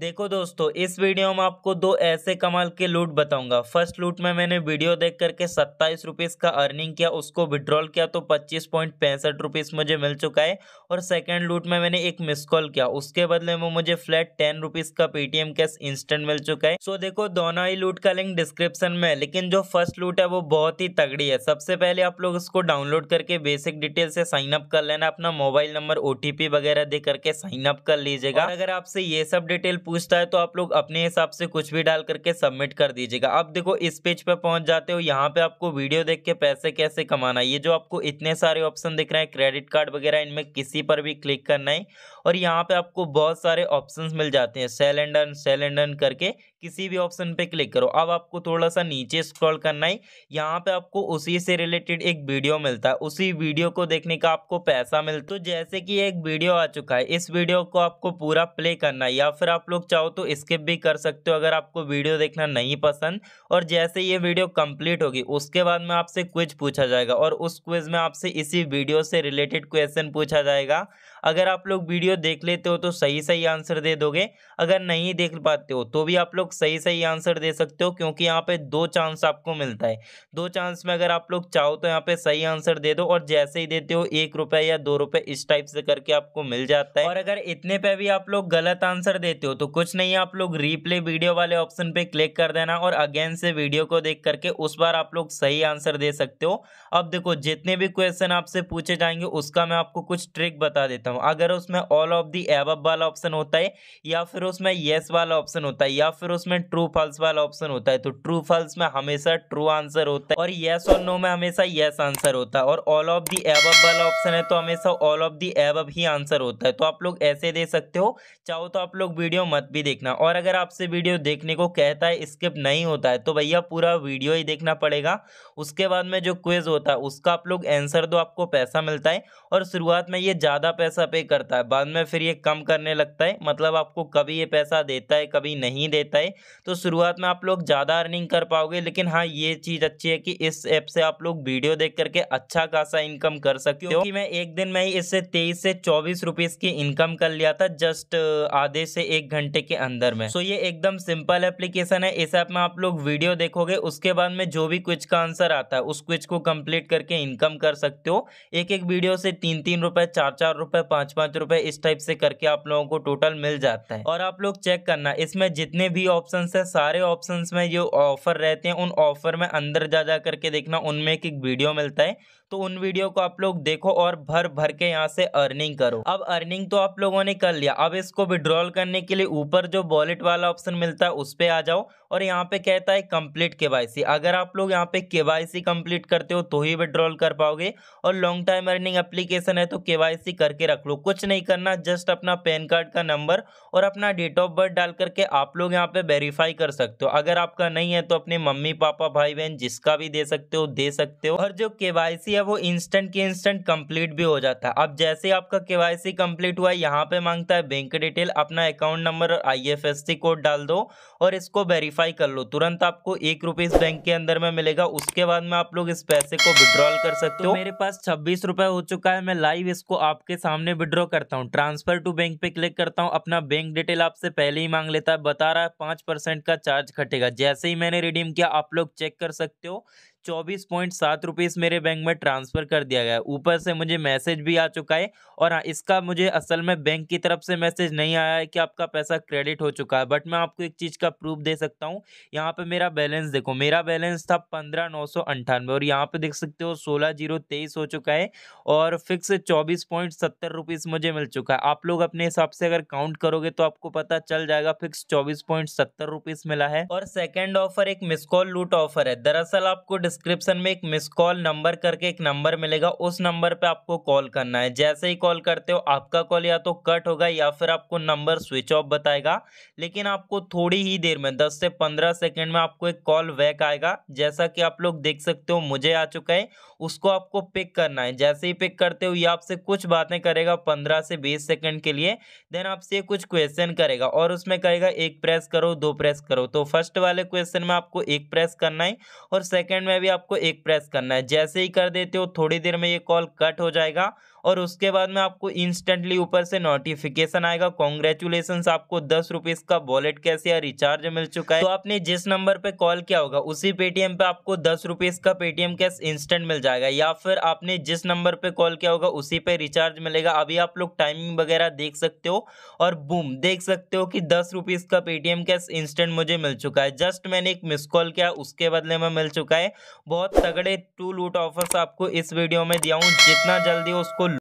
देखो दोस्तों इस वीडियो में आपको दो ऐसे कमाल के लूट बताऊंगा फर्स्ट लूट में मैंने वीडियो देख करके सत्ताईस रुपीज़ का अर्निंग किया उसको विड्रॉल किया तो पच्चीस पॉइंट पैंसठ रुपीज़ मुझे मिल चुका है और सेकंड लूट में मैंने एक मिस कॉल किया उसके बदले में मुझे फ्लैट टेन रुपीज़ का पेटीएम कैश इंस्टेंट मिल चुका है सो देखो दोनों ही लूट का लिंक डिस्क्रिप्शन में है लेकिन जो फर्स्ट लूट है वो बहुत ही तगड़ी है सबसे पहले आप लोग इसको डाउनलोड करके बेसिक डिटेल से साइन अप कर लेना अपना मोबाइल नंबर ओ वगैरह दे करके अप कर लीजिएगा हाँ। अगर आपसे ये सब डिटेल पूछता है तो आप लोग अपने हिसाब से कुछ भी डाल करके सबमिट कर दीजिएगा अब देखो इस पेज पे पहुंच जाते हो यहाँ पे आपको वीडियो देख के पैसे कैसे कमाना ये जो आपको इतने सारे ऑप्शन दिख रहे हैं क्रेडिट कार्ड वगैरह इनमें किसी पर भी क्लिक करना है और यहाँ पे आपको बहुत सारे ऑप्शंस मिल जाते हैं sell and done sell and done करके किसी भी ऑप्शन पे क्लिक करो अब आपको थोड़ा सा नीचे स्क्रॉल करना है यहाँ पे आपको उसी से रिलेटेड एक वीडियो मिलता है उसी वीडियो को देखने का आपको पैसा मिलता है तो जैसे कि एक वीडियो आ चुका है इस वीडियो को आपको पूरा प्ले करना है या फिर आप लोग चाहो तो स्किप भी कर सकते हो अगर आपको वीडियो देखना नहीं पसंद और जैसे ये वीडियो कम्प्लीट होगी उसके बाद में आपसे क्विज पूछा जाएगा और उस क्विज में आपसे इसी वीडियो से रिलेटेड क्वेश्चन पूछा जाएगा अगर आप लोग वीडियो देख लेते हो तो सही सही आंसर दे दोगे अगर नहीं देख पाते हो तो भी आप लोग सही सही आंसर दे सकते हो क्योंकि यहाँ पे दो चांस आपको मिलता है दो चांस में अगर आप लोग चाहो तो यहाँ पे सही आंसर दे दो और जैसे ही देते हो एक रुपये या दो रुपये इस टाइप से करके आपको मिल जाता है और अगर इतने पे भी आप लोग गलत आंसर देते हो तो कुछ नहीं आप लोग रीप्ले वीडियो वाले ऑप्शन पे क्लिक कर देना और अगेन से वीडियो को देख करके उस बार आप लोग सही आंसर दे सकते हो अब देखो जितने भी क्वेश्चन आपसे पूछे जाएंगे उसका मैं आपको कुछ ट्रिक बता देता हूँ हूँ अगर उसमें ऑल ऑफ दी एब वाला ऑप्शन होता है या फिर उसमें येस वाला ऑप्शन होता है या फिर उसमें ट्रू फॉल्स वाला ऑप्शन होता है तो ट्रू फॉल्स में हमेशा ट्रू आंसर होता है और येस और नो में हमेशा येस आंसर होता है और ऑल ऑफ दी एब वाला ऑप्शन है तो हमेशा ऑल ऑफ दी एब ही आंसर होता है तो आप लोग ऐसे दे सकते हो चाहो तो आप लोग वीडियो मत भी देखना और अगर आपसे वीडियो देखने को कहता है स्किप नहीं होता है तो भैया पूरा वीडियो ही देखना पड़ेगा उसके बाद में जो क्वेज होता है उसका आप लोग आंसर दो आपको पैसा मिलता है और शुरुआत में ये ज़्यादा पैसा पैसा पे करता है बाद में फिर ये कम करने लगता है मतलब आपको कभी ये पैसा देता है कभी नहीं देता है तो शुरुआत में आप लोग ज़्यादा अर्निंग कर पाओगे लेकिन हाँ ये चीज़ अच्छी है कि इस ऐप से आप लोग वीडियो देख करके अच्छा खासा इनकम कर सकते हो क्योंकि मैं एक दिन में ही इससे तेईस से चौबीस रुपीज़ की इनकम कर लिया था जस्ट आधे से एक घंटे के अंदर में सो ये एकदम सिंपल एप्लीकेशन है इस ऐप में आप लोग वीडियो देखोगे उसके बाद में जो भी क्विज का आंसर आता है उस क्विज को कंप्लीट करके इनकम कर सकते हो एक एक वीडियो से तीन तीन रुपए चार चार रुपए पाँच पाँच रुपए इस टाइप से करके आप लोगों को टोटल मिल जाता है और आप लोग चेक करना इसमें जितने भी ऑप्शन है सारे ऑप्शन में जो ऑफर रहते हैं उन ऑफर में अंदर जा जा करके देखना उनमें एक वीडियो मिलता है तो उन वीडियो को आप लोग देखो और भर भर के यहाँ से अर्निंग करो अब अर्निंग तो आप लोगों ने कर लिया अब इसको विड्रॉल करने के लिए ऊपर जो वॉलेट वाला ऑप्शन मिलता है उस पर आ जाओ और यहाँ पे कहता है कंप्लीट केवाईसी अगर आप लोग यहाँ पे केवाईसी कंप्लीट करते हो तो ही विड्रॉल कर पाओगे और लॉन्ग टाइम अर्निंग एप्लीकेशन है तो केवाईसी करके रख रख लो कुछ नहीं करना जस्ट अपना पैन कार्ड का नंबर और अपना डेट ऑफ बर्थ डाल करके आप लोग यहाँ पे वेरीफाई कर सकते हो अगर आपका नहीं है तो अपने मम्मी पापा भाई बहन जिसका भी दे सकते हो दे सकते हो और जो के है वो इंस्टेंट के इंस्टेंट कम्प्लीट भी हो जाता है अब जैसे आपका केवाईसी कंप्लीट हुआ है यहाँ पे मांगता है बैंक डिटेल अपना अकाउंट नंबर और आई कोड डाल दो और इसको वेरीफाई कर लो तुरंत आपको एक रुपये बैंक के अंदर में मिलेगा उसके बाद में आप लोग इस पैसे को विद्रॉल कर सकते हो तो मेरे पास छब्बीस रुपए हो चुका है मैं लाइव इसको आपके सामने सामने विड्रॉ करता हूँ ट्रांसफर टू बैंक पे क्लिक करता हूँ अपना बैंक डिटेल आपसे पहले ही मांग लेता है बता रहा है पाँच परसेंट का चार्ज कटेगा जैसे ही मैंने रिडीम किया आप लोग चेक कर सकते हो चौबीस पॉइंट सात रुपीज़ मेरे बैंक में ट्रांसफ़र कर दिया गया ऊपर से मुझे मैसेज भी आ चुका है और हाँ इसका मुझे असल में बैंक की तरफ से मैसेज नहीं आया है कि आपका पैसा क्रेडिट हो चुका है बट मैं आपको एक चीज़ का प्रूफ दे सकता हूँ यहाँ पे मेरा बैलेंस देखो मेरा बैलेंस था पंद्रह नौ सौ और यहाँ पे देख सकते हो सोलह जीरो तेईस हो चुका है और फिक्स चौबीस पॉइंट सत्तर रुपीस मुझे मिल चुका है आप लोग अपने हिसाब से अगर काउंट करोगे तो आपको पता चल जाएगा फिक्स चौबीस पॉइंट सत्तर रुपीस मिला है और सेकेंड ऑफर एक मिसकॉल लूट ऑफर है दरअसल आपको डिस्क्रिप्शन में एक मिस कॉल नंबर करके एक नंबर मिलेगा उस नंबर पे आपको कॉल करना है जैसे ही कॉल करते हो आपका कॉल या तो कट होगा या फिर आपको नंबर स्विच ऑफ बताएगा लेकिन आपको थोड़ी ही देर में दस से पंद्रह सेकेंड में आपको एक कॉल वैक आएगा जैसा कि आप लोग देख सकते हो मुझे आ चुका है उसको आपको पिक करना है जैसे ही पिक करते हो या आपसे कुछ बातें करेगा पंद्रह से बीस सेकेंड के लिए देन आपसे कुछ क्वेश्चन करेगा और उसमें कहेगा एक प्रेस करो दो प्रेस करो तो फर्स्ट वाले क्वेश्चन में आपको एक प्रेस करना है और सेकेंड में भी आपको एक प्रेस करना है जैसे ही कर देते हो थोड़ी देर में ये कॉल कट हो जाएगा और उसके बाद में आपको इंस्टेंटली ऊपर से नोटिफिकेशन आएगा कॉन्ग्रेचुलेशन आपको दस रुपीज का वॉलेट कैश या रिचार्ज मिल चुका है तो आपने जिस नंबर पे कॉल किया होगा उसी पेटीएम पे आपको दस रुपीज का पेटीएम कैश इंस्टेंट मिल जाएगा या फिर आपने जिस नंबर पे कॉल किया होगा उसी पे रिचार्ज मिलेगा अभी आप लोग टाइमिंग वगैरह देख सकते हो और बूम देख सकते हो कि दस रुपीज का पेटीएम कैश इंस्टेंट मुझे मिल चुका है जस्ट मैंने एक मिस कॉल किया उसके बदले में मिल चुका है बहुत तगड़े टू लूट ऑफर्स आपको इस वीडियो में दिया हूँ जितना जल्दी उसको